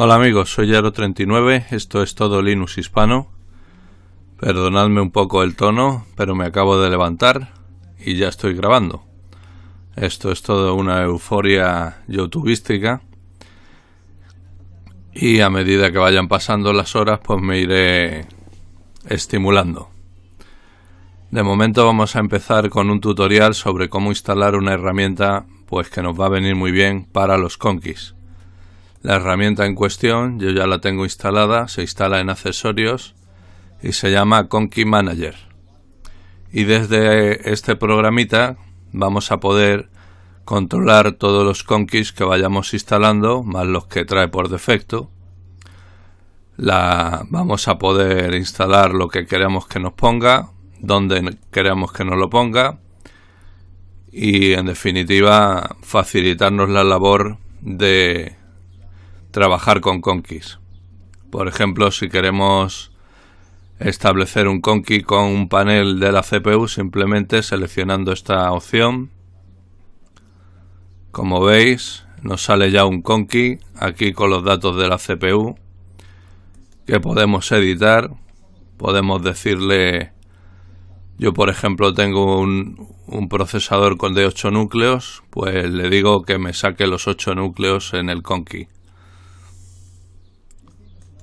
Hola amigos, soy Yaro39, esto es todo Linux hispano. Perdonadme un poco el tono, pero me acabo de levantar y ya estoy grabando. Esto es todo una euforia youtubística. Y a medida que vayan pasando las horas, pues me iré estimulando. De momento vamos a empezar con un tutorial sobre cómo instalar una herramienta pues que nos va a venir muy bien para los conquis. La herramienta en cuestión, yo ya la tengo instalada, se instala en accesorios y se llama Conky Manager. Y desde este programita vamos a poder controlar todos los Conquis que vayamos instalando, más los que trae por defecto. La, vamos a poder instalar lo que queremos que nos ponga, donde queremos que nos lo ponga y en definitiva facilitarnos la labor de trabajar con conquis. Por ejemplo, si queremos establecer un conqui con un panel de la CPU, simplemente seleccionando esta opción. Como veis, nos sale ya un conqui aquí con los datos de la CPU que podemos editar. Podemos decirle, yo por ejemplo tengo un, procesador con de 8 núcleos, pues le digo que me saque los 8 núcleos en el Conky.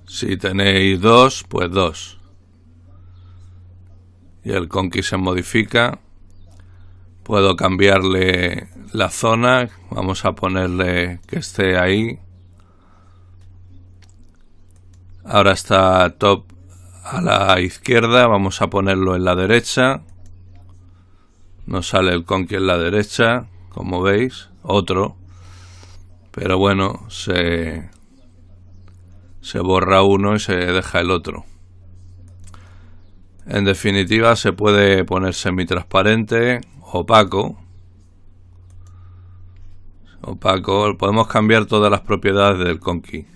Si tenéis dos, pues dos. Y el conqui se modifica. Puedo cambiarle la zona. Vamos a ponerle que esté ahí. Ahora está top a la izquierda. Vamos a ponerlo en la derecha. Nos sale el conqui en la derecha, como veis. Otro. Pero bueno, se, se borra uno y se deja el otro. En definitiva se puede poner semi-transparente opaco. Opaco, podemos cambiar todas las propiedades del conky.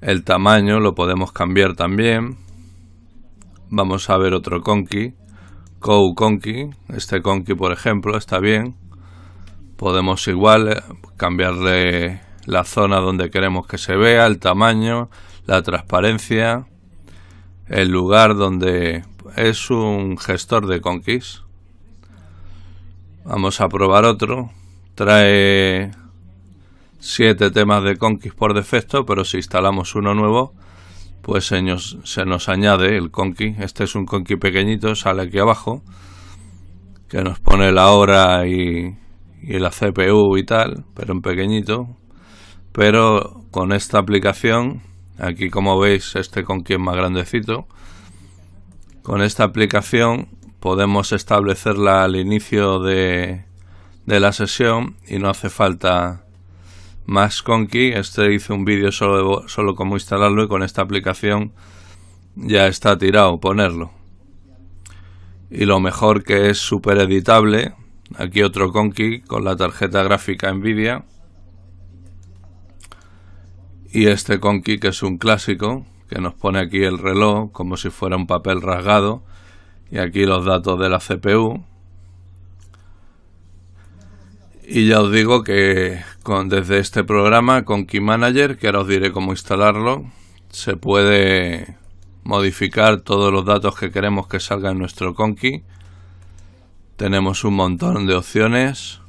El tamaño lo podemos cambiar también. Vamos a ver otro conky. Cow conky, este conky por ejemplo, está bien. Podemos igual cambiarle la zona donde queremos que se vea, el tamaño, la transparencia, el lugar donde es un gestor de conquis Vamos a probar otro. Trae siete temas de conquis por defecto, pero si instalamos uno nuevo, pues se nos, se nos añade el conquist. Este es un conquist pequeñito, sale aquí abajo, que nos pone la hora y, y la CPU y tal, pero en pequeñito, pero con esta aplicación aquí como veis este con es más grandecito con esta aplicación podemos establecerla al inicio de, la sesión y no hace falta más conky este hice un vídeo solo, solo cómo instalarlo y con esta aplicación ya está tirado ponerlo y lo mejor que es súper editable aquí otro conky con la tarjeta gráfica Nvidia y este conki que es un clásico, que nos pone aquí el reloj como si fuera un papel rasgado, y aquí los datos de la CPU. Y ya os digo que con, desde este programa, conki Manager, que ahora os diré cómo instalarlo, se puede modificar todos los datos que queremos que salga en nuestro conki Tenemos un montón de opciones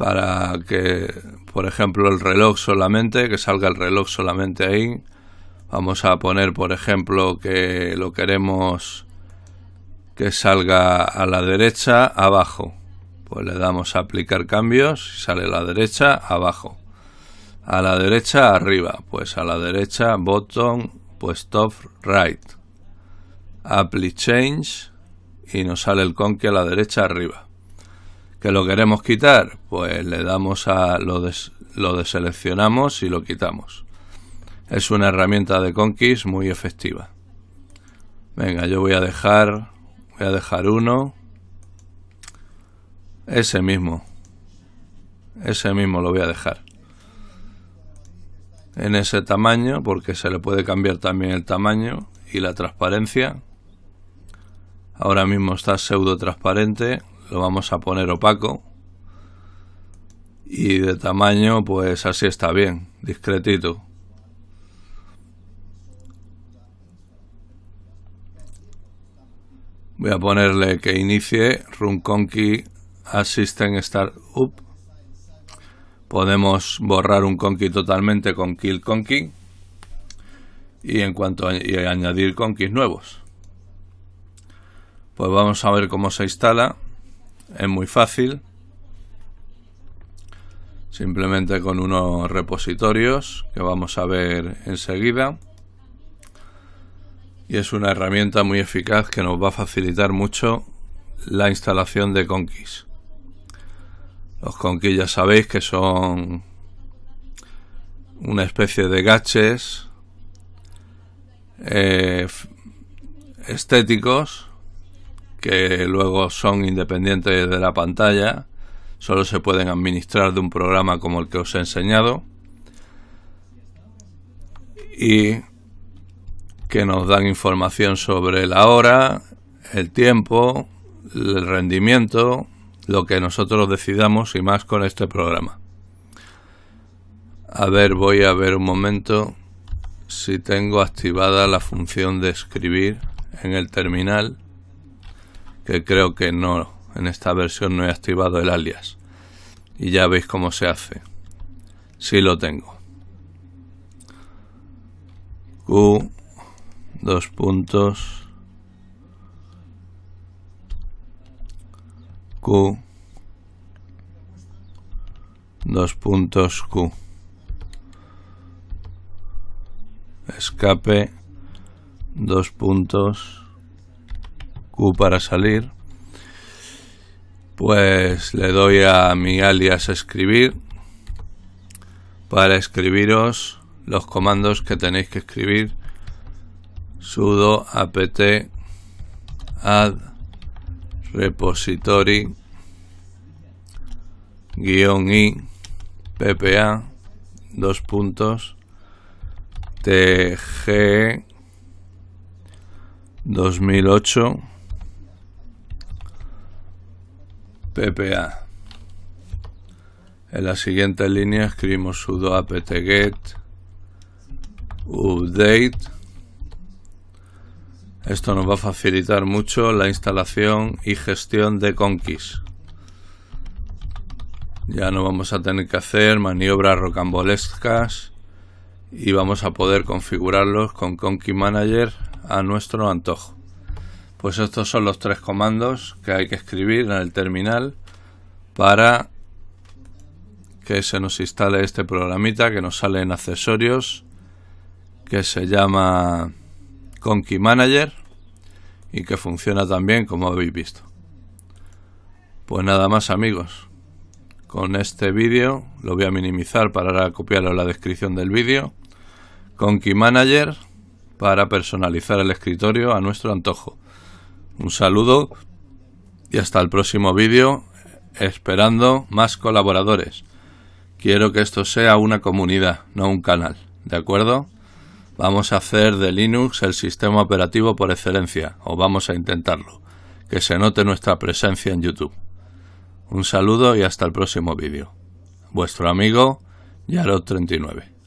para que, por ejemplo, el reloj solamente, que salga el reloj solamente ahí. Vamos a poner, por ejemplo, que lo queremos que salga a la derecha, abajo. Pues le damos a aplicar cambios, sale a la derecha, abajo. A la derecha, arriba. Pues a la derecha, bottom, pues top right. Apply change y nos sale el conque a la derecha, arriba que lo queremos quitar, pues le damos a lo, de lo deseleccionamos y lo quitamos. Es una herramienta de Conquist muy efectiva. Venga, yo voy a dejar voy a dejar uno. Ese mismo. Ese mismo lo voy a dejar. En ese tamaño, porque se le puede cambiar también el tamaño y la transparencia. Ahora mismo está pseudo transparente, lo vamos a poner opaco y de tamaño pues así está bien, discretito. Voy a ponerle que inicie runconky assistant start up. Podemos borrar un conky totalmente con kill conky y en cuanto a, añadir conkeys nuevos. Pues vamos a ver cómo se instala. Es muy fácil. Simplemente con unos repositorios que vamos a ver enseguida. Y es una herramienta muy eficaz que nos va a facilitar mucho la instalación de Conquis. Los Conquis ya sabéis que son una especie de gaches eh, estéticos que luego son independientes de la pantalla, solo se pueden administrar de un programa como el que os he enseñado y que nos dan información sobre la hora, el tiempo, el rendimiento, lo que nosotros decidamos y más con este programa. A ver, voy a ver un momento si tengo activada la función de escribir en el terminal creo que no, en esta versión no he activado el alias. Y ya veis cómo se hace. Si lo tengo. Q, dos puntos. Q, dos puntos Q. Escape, dos puntos para salir, pues le doy a mi alias escribir para escribiros los comandos que tenéis que escribir sudo apt add repository guión i ppa dos puntos tg 2008 PPA. En la siguiente línea escribimos sudo apt-get update. Esto nos va a facilitar mucho la instalación y gestión de Conquist. Ya no vamos a tener que hacer maniobras rocambolescas y vamos a poder configurarlos con Conky Manager a nuestro antojo. Pues estos son los tres comandos que hay que escribir en el terminal para que se nos instale este programita que nos sale en accesorios que se llama Conky Manager y que funciona también como habéis visto. Pues nada más amigos, con este vídeo lo voy a minimizar para copiarlo en la descripción del vídeo. Conky Manager para personalizar el escritorio a nuestro antojo. Un saludo y hasta el próximo vídeo, esperando más colaboradores. Quiero que esto sea una comunidad, no un canal, ¿de acuerdo? Vamos a hacer de Linux el sistema operativo por excelencia, o vamos a intentarlo. Que se note nuestra presencia en YouTube. Un saludo y hasta el próximo vídeo. Vuestro amigo Yarot39.